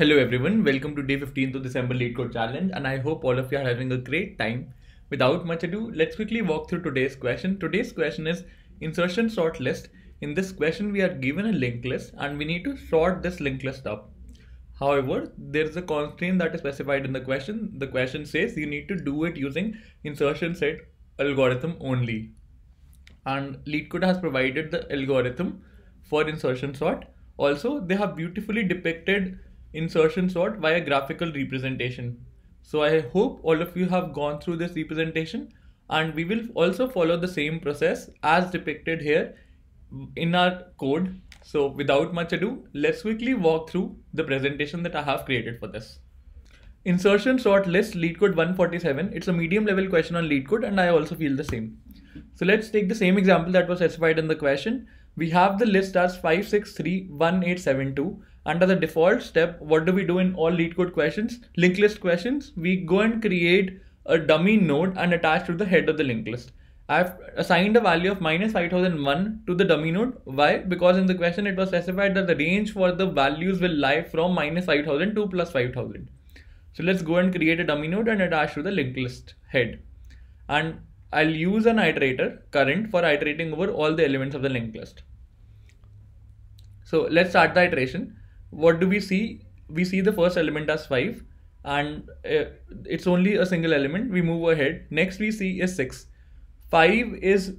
Hello everyone, welcome to day fifteen of December Lead Code Challenge and I hope all of you are having a great time. Without much ado, let's quickly walk through today's question. Today's question is insertion sort list. In this question, we are given a linked list and we need to sort this linked list up. However, there's a constraint that is specified in the question. The question says you need to do it using insertion set algorithm only. And Lead Code has provided the algorithm for insertion sort. Also, they have beautifully depicted insertion sort via graphical representation. So I hope all of you have gone through this representation and we will also follow the same process as depicted here in our code. So without much ado, let's quickly walk through the presentation that I have created for this. Insertion sort list lead code 147. It's a medium level question on lead code and I also feel the same. So let's take the same example that was specified in the question. We have the list as 5631872 under the default step, what do we do in all lead code questions? Linked list questions, we go and create a dummy node and attach to the head of the linked list. I've assigned a value of minus 5001 to the dummy node. Why? Because in the question it was specified that the range for the values will lie from minus 5000 to plus 5000. So let's go and create a dummy node and attach to the linked list head. And I'll use an iterator current for iterating over all the elements of the linked list. So let's start the iteration what do we see? We see the first element as 5 and uh, it's only a single element. We move ahead. Next we see is 6. 5 is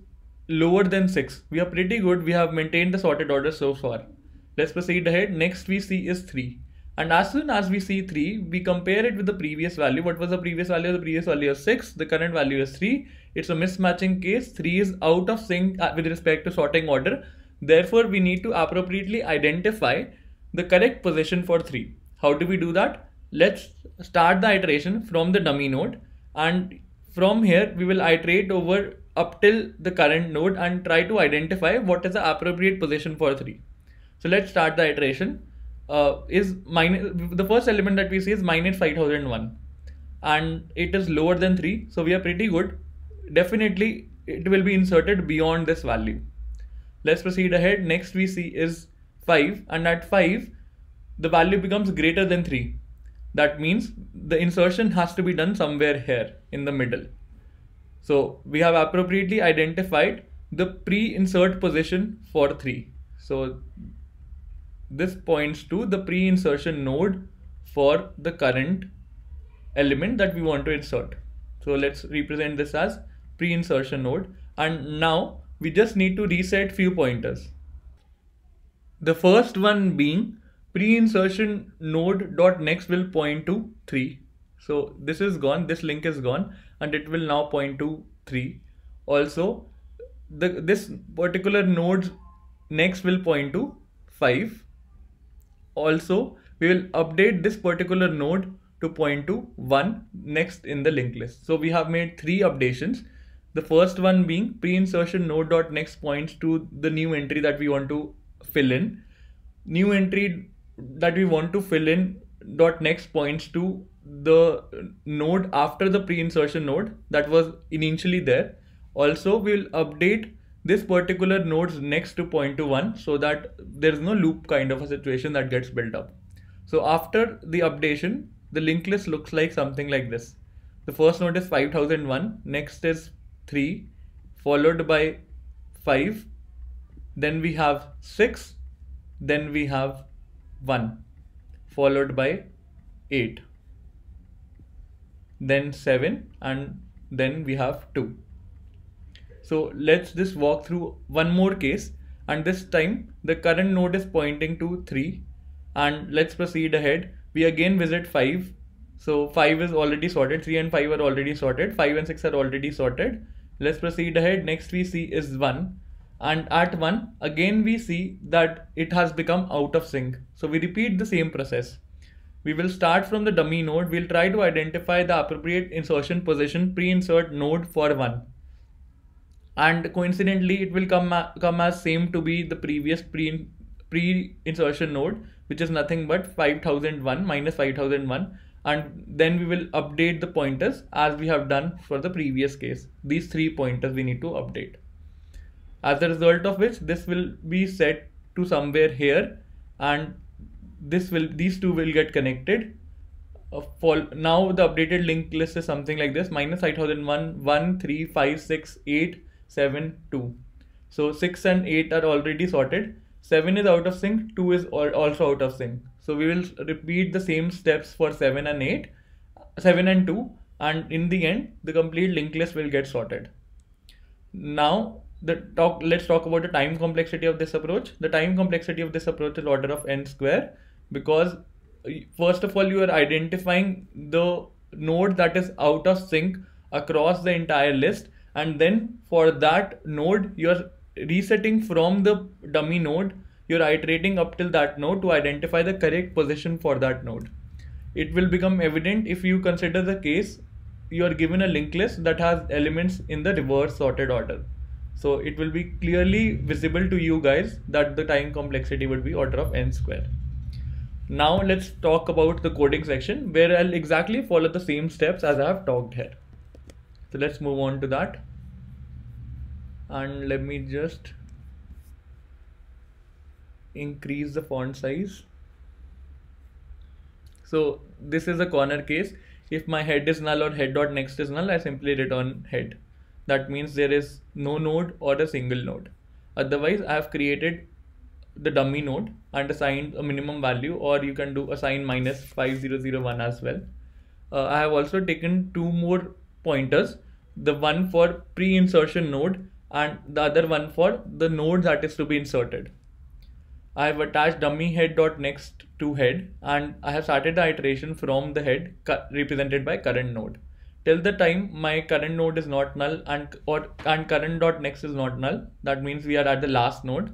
lower than 6. We are pretty good. We have maintained the sorted order so far. Let's proceed ahead. Next we see is 3. And as soon as we see 3, we compare it with the previous value. What was the previous value? The previous value is 6. The current value is 3. It's a mismatching case. 3 is out of sync uh, with respect to sorting order. Therefore, we need to appropriately identify the correct position for 3. How do we do that? Let's start the iteration from the dummy node and from here we will iterate over up till the current node and try to identify what is the appropriate position for 3. So let's start the iteration. Uh, is minus the first element that we see is minus 5001 and it is lower than 3 so we are pretty good definitely it will be inserted beyond this value let's proceed ahead next we see is 5 and at 5 the value becomes greater than 3. That means the insertion has to be done somewhere here in the middle. So we have appropriately identified the pre-insert position for 3. So this points to the pre-insertion node for the current element that we want to insert. So let's represent this as pre-insertion node and now we just need to reset few pointers. The first one being pre-insertion node dot next will point to 3. So this is gone, this link is gone and it will now point to 3. Also, the, this particular node's next will point to 5. Also, we will update this particular node to point to 1 next in the linked list. So we have made three updations. The first one being pre-insertion node dot next points to the new entry that we want to fill in new entry that we want to fill in dot next points to the node after the pre-insertion node that was initially there also we'll update this particular node's next to point to one so that there is no loop kind of a situation that gets built up so after the updation the linked list looks like something like this the first node is 5001 next is 3 followed by 5 then we have 6 then we have 1 followed by 8 then 7 and then we have 2 so let's just walk through one more case and this time the current node is pointing to 3 and let's proceed ahead we again visit 5 so 5 is already sorted 3 and 5 are already sorted 5 and 6 are already sorted let's proceed ahead next we see is 1 and at 1 again we see that it has become out of sync. So we repeat the same process. We will start from the dummy node. We'll try to identify the appropriate insertion position pre-insert node for 1. And coincidentally, it will come, come as same to be the previous pre, pre-insertion node, which is nothing but 5001 minus 5001 and then we will update the pointers as we have done for the previous case. These three pointers we need to update as a result of which this will be set to somewhere here and this will these two will get connected uh, for now the updated linked list is something like this minus 5001 1 3 5 6 8 7 2 so 6 and 8 are already sorted 7 is out of sync 2 is also out of sync so we will repeat the same steps for 7 and 8 7 and 2 and in the end the complete linked list will get sorted now the talk let's talk about the time complexity of this approach the time complexity of this approach is order of n square because uh, first of all you are identifying the node that is out of sync across the entire list and then for that node you're resetting from the dummy node you're iterating up till that node to identify the correct position for that node it will become evident if you consider the case you are given a linked list that has elements in the reverse sorted order so it will be clearly visible to you guys that the time complexity would be order of n square. Now let's talk about the coding section where I'll exactly follow the same steps as I have talked here. So let's move on to that. And let me just increase the font size. So this is a corner case. If my head is null or head dot next is null, I simply return head that means there is no node or a single node otherwise i have created the dummy node and assigned a minimum value or you can do assign minus 5001 as well uh, i have also taken two more pointers the one for pre-insertion node and the other one for the node that is to be inserted i have attached dummy head dot next to head and i have started the iteration from the head represented by current node till the time my current node is not null and or and current dot next is not null that means we are at the last node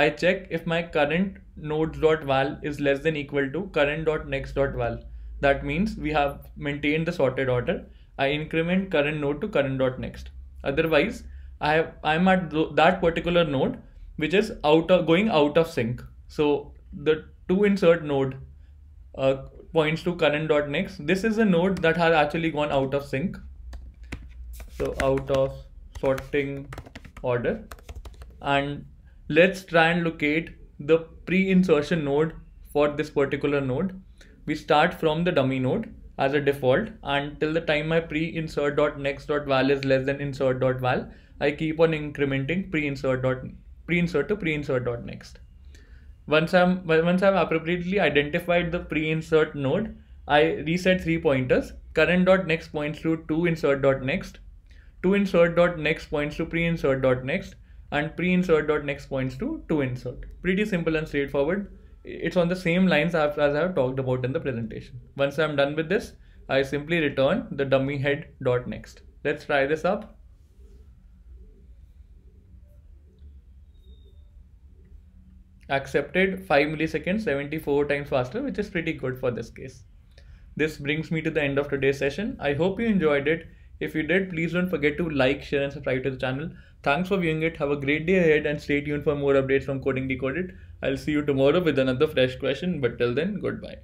i check if my current node dot val is less than equal to current dot next dot val that means we have maintained the sorted order i increment current node to current dot next otherwise i have, i'm at th that particular node which is out of going out of sync so the to insert node uh, points to current.next. This is a node that has actually gone out of sync. So out of sorting order. And let's try and locate the pre-insertion node for this particular node. We start from the dummy node as a default until the time my pre-insert.next.val is less than insert.val. I keep on incrementing pre insertpre pre -insert to pre-insert.next. Once I'm once I've appropriately identified the pre-insert node, I reset three pointers. Current dot next points to to insert dot next, to insert dot next points to pre-insert dot next, and pre-insert dot next points to to insert. Pretty simple and straightforward. It's on the same lines as I've talked about in the presentation. Once I'm done with this, I simply return the dummy head dot next. Let's try this up. accepted 5 milliseconds 74 times faster which is pretty good for this case. This brings me to the end of today's session. I hope you enjoyed it. If you did, please don't forget to like, share and subscribe to the channel. Thanks for viewing it. Have a great day ahead and stay tuned for more updates from Coding Decoded. I'll see you tomorrow with another fresh question but till then, goodbye.